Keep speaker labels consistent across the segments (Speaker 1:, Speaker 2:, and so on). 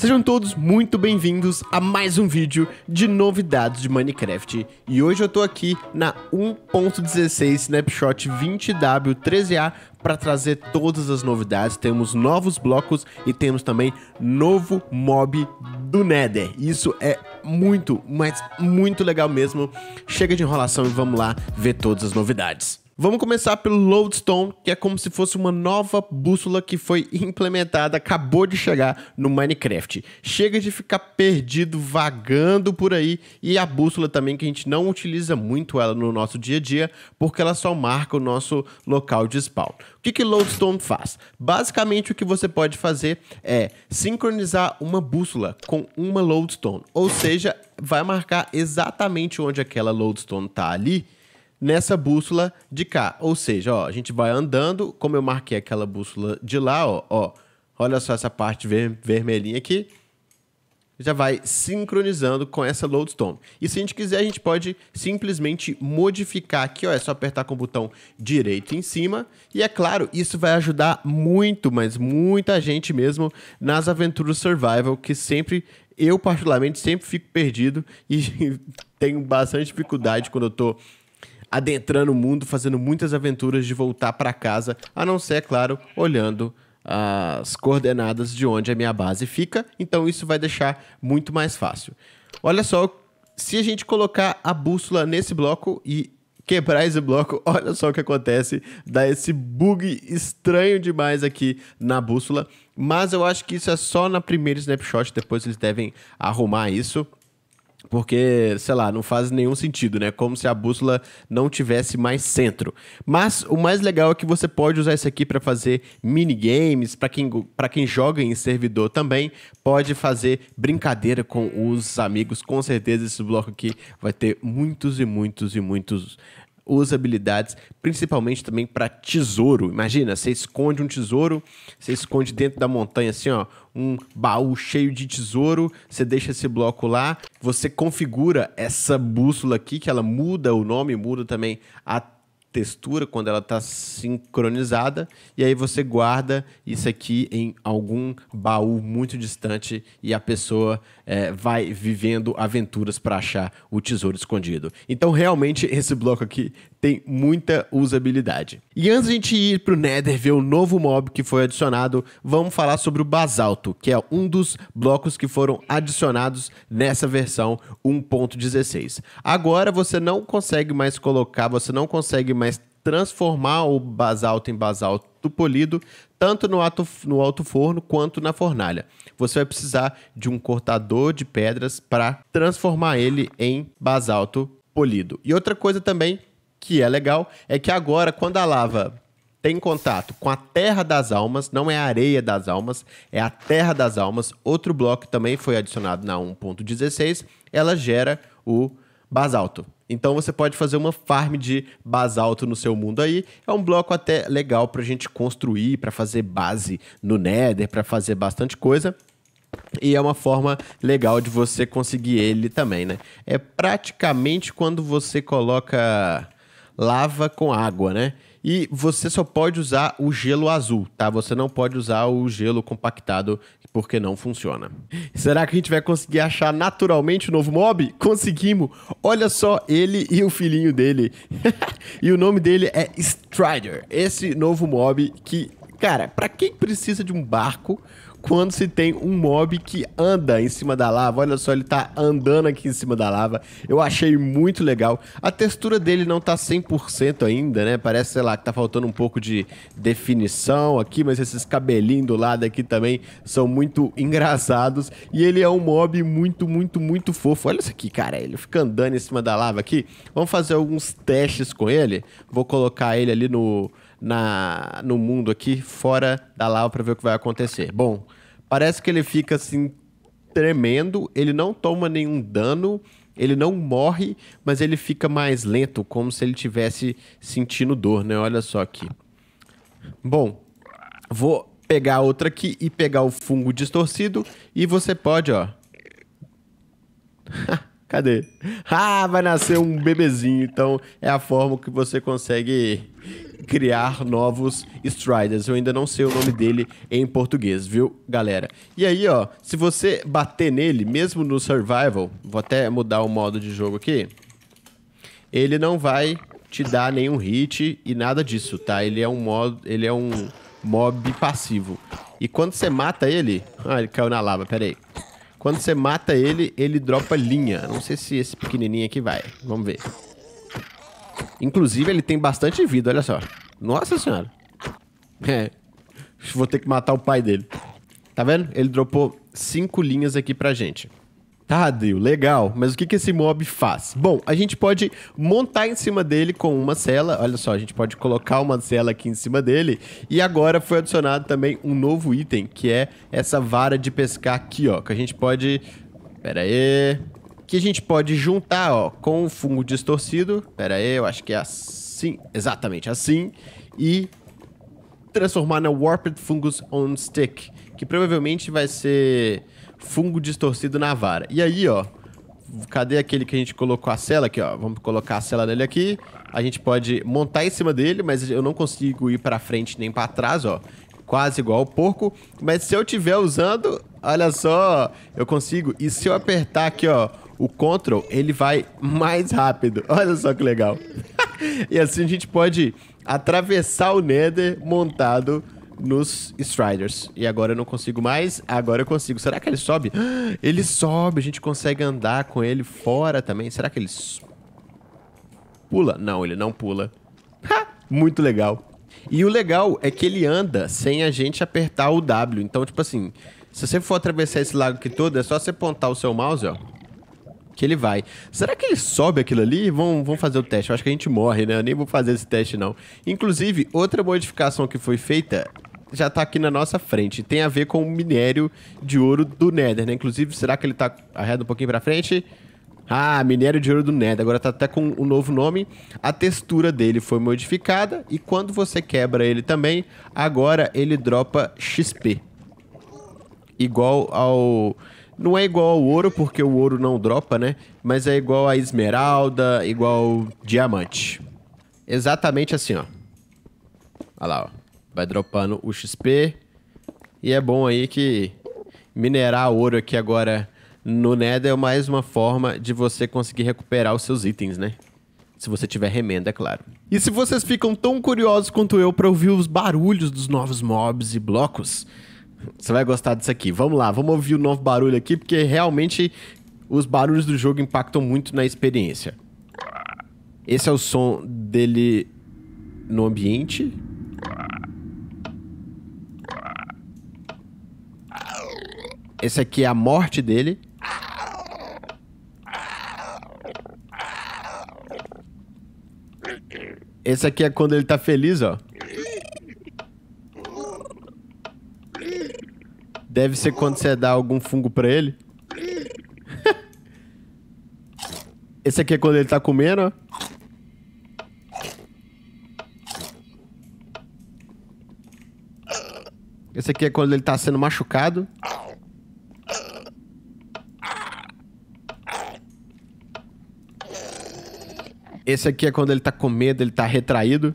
Speaker 1: Sejam todos muito bem-vindos a mais um vídeo de novidades de Minecraft. E hoje eu tô aqui na 1.16 Snapshot 20W13A para trazer todas as novidades. Temos novos blocos e temos também novo mob do Nether. Isso é muito, mas muito legal mesmo. Chega de enrolação e vamos lá ver todas as novidades. Vamos começar pelo Lodestone, que é como se fosse uma nova bússola que foi implementada, acabou de chegar no Minecraft. Chega de ficar perdido, vagando por aí, e a bússola também que a gente não utiliza muito ela no nosso dia a dia, porque ela só marca o nosso local de spawn. O que, que Lodestone faz? Basicamente o que você pode fazer é sincronizar uma bússola com uma Lodestone, ou seja, vai marcar exatamente onde aquela Lodestone está ali, nessa bússola de cá. Ou seja, ó, a gente vai andando, como eu marquei aquela bússola de lá, ó, ó olha só essa parte ver vermelhinha aqui, já vai sincronizando com essa loadstone. E se a gente quiser, a gente pode simplesmente modificar aqui, ó, é só apertar com o botão direito em cima. E é claro, isso vai ajudar muito, mas muita gente mesmo nas aventuras survival, que sempre, eu particularmente, sempre fico perdido e tenho bastante dificuldade quando eu tô adentrando o mundo, fazendo muitas aventuras de voltar para casa, a não ser, é claro, olhando as coordenadas de onde a minha base fica. Então isso vai deixar muito mais fácil. Olha só, se a gente colocar a bússola nesse bloco e quebrar esse bloco, olha só o que acontece, dá esse bug estranho demais aqui na bússola, mas eu acho que isso é só na primeira snapshot, depois eles devem arrumar isso. Porque, sei lá, não faz nenhum sentido, né? Como se a bússola não tivesse mais centro. Mas o mais legal é que você pode usar isso aqui para fazer minigames, para quem, quem joga em servidor também, pode fazer brincadeira com os amigos. Com certeza esse bloco aqui vai ter muitos e muitos e muitos usa habilidades, principalmente também para tesouro. Imagina, você esconde um tesouro, você esconde dentro da montanha assim, ó, um baú cheio de tesouro, você deixa esse bloco lá, você configura essa bússola aqui que ela muda o nome, muda também a textura quando ela está sincronizada e aí você guarda isso aqui em algum baú muito distante e a pessoa é, vai vivendo aventuras para achar o tesouro escondido. Então realmente esse bloco aqui tem muita usabilidade. E antes de a gente ir para o Nether ver o novo mob que foi adicionado, vamos falar sobre o basalto, que é um dos blocos que foram adicionados nessa versão 1.16. Agora você não consegue mais colocar, você não consegue mais transformar o basalto em basalto polido, tanto no, ato, no alto forno quanto na fornalha. Você vai precisar de um cortador de pedras para transformar ele em basalto polido. E outra coisa também que é legal, é que agora, quando a lava tem contato com a Terra das Almas, não é a Areia das Almas, é a Terra das Almas. Outro bloco também foi adicionado na 1.16, ela gera o basalto. Então você pode fazer uma farm de basalto no seu mundo aí. É um bloco até legal para a gente construir, para fazer base no Nether, para fazer bastante coisa. E é uma forma legal de você conseguir ele também, né? É praticamente quando você coloca lava com água, né? E você só pode usar o gelo azul, tá? Você não pode usar o gelo compactado porque não funciona. Será que a gente vai conseguir achar naturalmente o novo mob? Conseguimos! Olha só ele e o filhinho dele. e o nome dele é Strider. Esse novo mob que, cara, para quem precisa de um barco quando se tem um mob que anda em cima da lava. Olha só, ele tá andando aqui em cima da lava. Eu achei muito legal. A textura dele não tá 100% ainda, né? Parece, sei lá, que tá faltando um pouco de definição aqui, mas esses cabelinhos do lado aqui também são muito engraçados. E ele é um mob muito, muito, muito fofo. Olha isso aqui, cara. Ele fica andando em cima da lava aqui. Vamos fazer alguns testes com ele. Vou colocar ele ali no na, no mundo aqui, fora da lava, para ver o que vai acontecer. Bom, parece que ele fica assim tremendo, ele não toma nenhum dano, ele não morre, mas ele fica mais lento, como se ele tivesse sentindo dor, né? Olha só aqui. Bom, vou pegar outra aqui e pegar o fungo distorcido e você pode, ó. Cadê? Ah, vai nascer um bebezinho, então é a forma que você consegue criar novos Striders. Eu ainda não sei o nome dele em português, viu, galera? E aí, ó, se você bater nele, mesmo no Survival, vou até mudar o modo de jogo aqui, ele não vai te dar nenhum hit e nada disso, tá? Ele é um modo, ele é um mob passivo. E quando você mata ele... Ah, ele caiu na lava, peraí. Quando você mata ele, ele dropa linha. Não sei se esse pequenininho aqui vai. Vamos ver. Inclusive, ele tem bastante vida, olha só. Nossa senhora. É. Vou ter que matar o pai dele. Tá vendo? Ele dropou cinco linhas aqui pra gente. Tadeu, tá, legal. Mas o que, que esse mob faz? Bom, a gente pode montar em cima dele com uma cela. Olha só, a gente pode colocar uma cela aqui em cima dele. E agora foi adicionado também um novo item, que é essa vara de pescar aqui, ó. Que a gente pode... Pera aí... Que a gente pode juntar, ó, com o fungo distorcido. Pera aí, eu acho que é a Assim, exatamente assim. E transformar na né, Warped Fungus on Stick, que provavelmente vai ser fungo distorcido na vara. E aí, ó, cadê aquele que a gente colocou a cela aqui, ó? Vamos colocar a cela nele aqui. A gente pode montar em cima dele, mas eu não consigo ir para frente nem para trás, ó. Quase igual ao porco. Mas se eu estiver usando, olha só, eu consigo. E se eu apertar aqui, ó, o control ele vai mais rápido. Olha só que legal e assim a gente pode atravessar o Nether montado nos Striders. E agora eu não consigo mais, agora eu consigo. Será que ele sobe? Ele sobe, a gente consegue andar com ele fora também. Será que ele pula? Não, ele não pula. Ha! Muito legal. E o legal é que ele anda sem a gente apertar o W. Então, tipo assim, se você for atravessar esse lago aqui todo, é só você apontar o seu mouse, ó que ele vai. Será que ele sobe aquilo ali? Vamos, vão fazer o teste. Eu acho que a gente morre, né? Eu nem vou fazer esse teste, não. Inclusive, outra modificação que foi feita já está aqui na nossa frente. Tem a ver com o minério de ouro do Nether, né? Inclusive, será que ele está arredo um pouquinho para frente? Ah, minério de ouro do Nether. Agora tá até com um novo nome. A textura dele foi modificada e quando você quebra ele também, agora ele dropa XP. Igual ao não é igual ao ouro, porque o ouro não dropa, né? Mas é igual a esmeralda, igual diamante. Exatamente assim, ó. Olha lá, ó. Vai dropando o XP. E é bom aí que minerar ouro aqui agora no Nether é mais uma forma de você conseguir recuperar os seus itens, né? Se você tiver remenda, é claro. E se vocês ficam tão curiosos quanto eu para ouvir os barulhos dos novos mobs e blocos, você vai gostar disso aqui. Vamos lá, vamos ouvir o novo barulho aqui, porque realmente os barulhos do jogo impactam muito na experiência. Esse é o som dele no ambiente. Esse aqui é a morte dele. Esse aqui é quando ele tá feliz, ó. Deve ser quando você dá algum fungo pra ele. Esse aqui é quando ele tá comendo, ó. Esse aqui é quando ele tá sendo machucado. Esse aqui é quando ele tá com medo, ele tá retraído.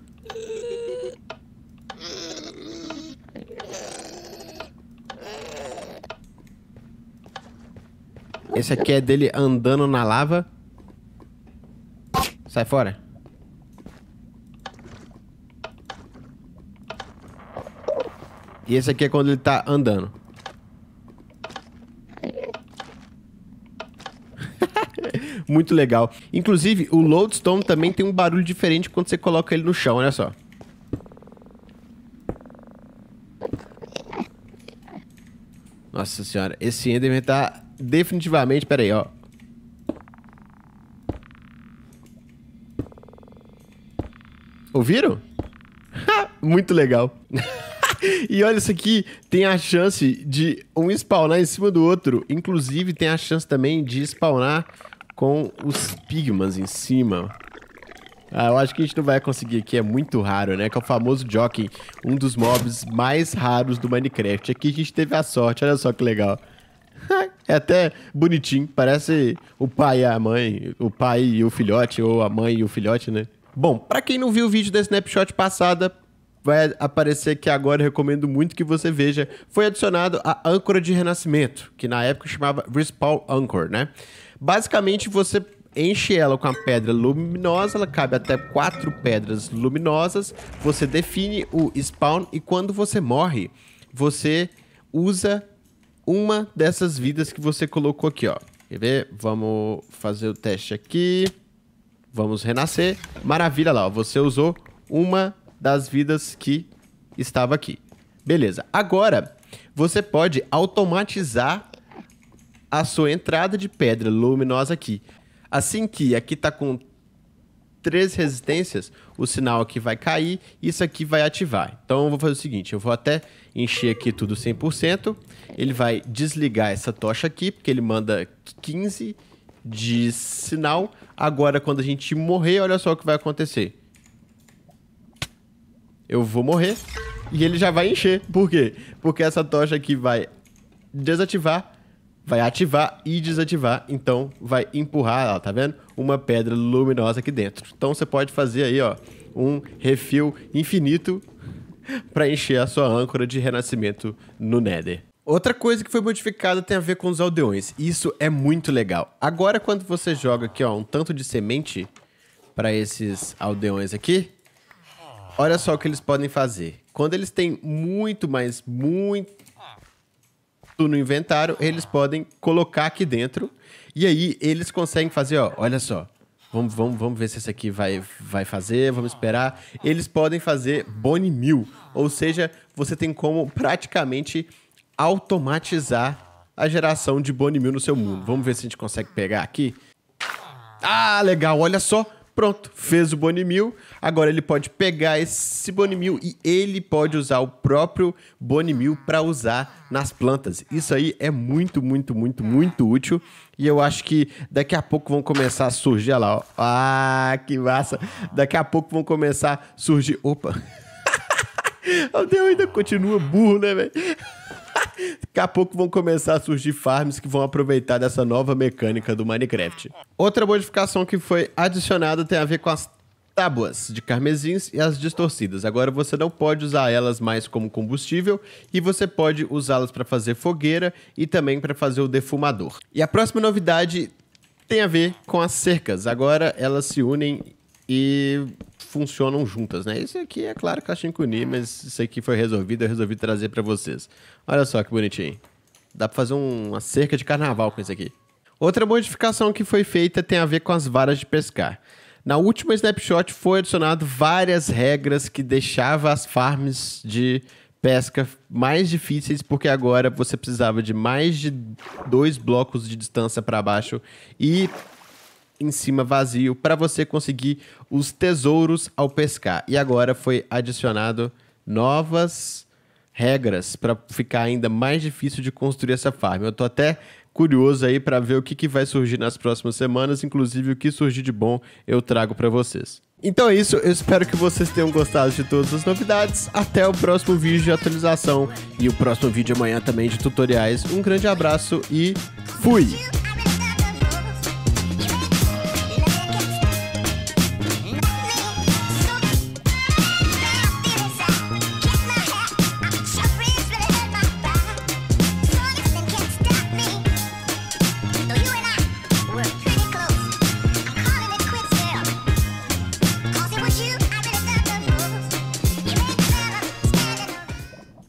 Speaker 1: Esse aqui é dele andando na lava. Sai fora. E esse aqui é quando ele tá andando. Muito legal. Inclusive, o Lodestone também tem um barulho diferente quando você coloca ele no chão, olha só. Nossa senhora, esse Enderman tá definitivamente. Pera aí, ó. Ouviram? Muito legal. e olha, isso aqui tem a chance de um spawnar em cima do outro. Inclusive, tem a chance também de spawnar com os pigmas em cima. Ah, eu acho que a gente não vai conseguir aqui, é muito raro, né? Que é o famoso Jockey, um dos mobs mais raros do Minecraft. Aqui a gente teve a sorte, olha só que legal. É até bonitinho, parece o pai e a mãe, o pai e o filhote, ou a mãe e o filhote, né? Bom, para quem não viu o vídeo da Snapshot passada, vai aparecer aqui agora, recomendo muito que você veja. Foi adicionado a âncora de renascimento, que na época chamava Respawn Anchor, né? Basicamente, você enche ela com a pedra luminosa, ela cabe até quatro pedras luminosas, você define o spawn e quando você morre, você usa uma dessas vidas que você colocou aqui, ó. Quer ver? Vamos fazer o teste aqui. Vamos renascer. Maravilha lá, ó. Você usou uma das vidas que estava aqui. Beleza. Agora, você pode automatizar a sua entrada de pedra luminosa aqui. Assim que aqui tá com três resistências, o sinal aqui vai cair e isso aqui vai ativar. Então eu vou fazer o seguinte, eu vou até encher aqui tudo 100%, ele vai desligar essa tocha aqui, porque ele manda 15 de sinal. Agora quando a gente morrer, olha só o que vai acontecer. Eu vou morrer e ele já vai encher. Por quê? Porque essa tocha aqui vai desativar vai ativar e desativar, então vai empurrar, ó, tá vendo? Uma pedra luminosa aqui dentro. Então você pode fazer aí, ó, um refil infinito para encher a sua âncora de renascimento no Nether. Outra coisa que foi modificada tem a ver com os aldeões. Isso é muito legal. Agora, quando você joga aqui, ó, um tanto de semente para esses aldeões aqui, olha só o que eles podem fazer. Quando eles têm muito, mas muito no inventário, eles podem colocar aqui dentro. E aí eles conseguem fazer, ó, olha só. Vamos, vamos, vamos ver se esse aqui vai, vai fazer, vamos esperar. Eles podem fazer Bone mil ou seja, você tem como praticamente automatizar a geração de Bone mil no seu mundo. Vamos ver se a gente consegue pegar aqui. Ah, legal, olha só. Pronto, fez o bonimil Agora ele pode pegar esse bonimil e ele pode usar o próprio bonimil para usar nas plantas. Isso aí é muito, muito, muito, muito útil. E eu acho que daqui a pouco vão começar a surgir. Olha lá, ó. Ah, que massa! Daqui a pouco vão começar a surgir. Opa! O Deus ainda continua burro, né, velho? Daqui a pouco vão começar a surgir farms que vão aproveitar dessa nova mecânica do Minecraft. Outra modificação que foi adicionada tem a ver com as tábuas de carmesins e as distorcidas. Agora você não pode usar elas mais como combustível e você pode usá-las para fazer fogueira e também para fazer o defumador. E a próxima novidade tem a ver com as cercas. Agora elas se unem e funcionam juntas, né? Isso aqui é claro que Caixa Kuni, é. mas isso aqui foi resolvido, eu resolvi trazer para vocês. Olha só que bonitinho. Dá para fazer uma cerca de carnaval com isso aqui. Outra modificação que foi feita tem a ver com as varas de pescar. Na última snapshot foi adicionado várias regras que deixava as farms de pesca mais difíceis, porque agora você precisava de mais de dois blocos de distância para baixo e em cima vazio para você conseguir os tesouros ao pescar. E agora foi adicionado novas regras para ficar ainda mais difícil de construir essa farm. Eu tô até curioso aí para ver o que, que vai surgir nas próximas semanas, inclusive o que surgir de bom eu trago para vocês. Então é isso, eu espero que vocês tenham gostado de todas as novidades. Até o próximo vídeo de atualização e o próximo vídeo amanhã também de tutoriais. Um grande abraço e fui!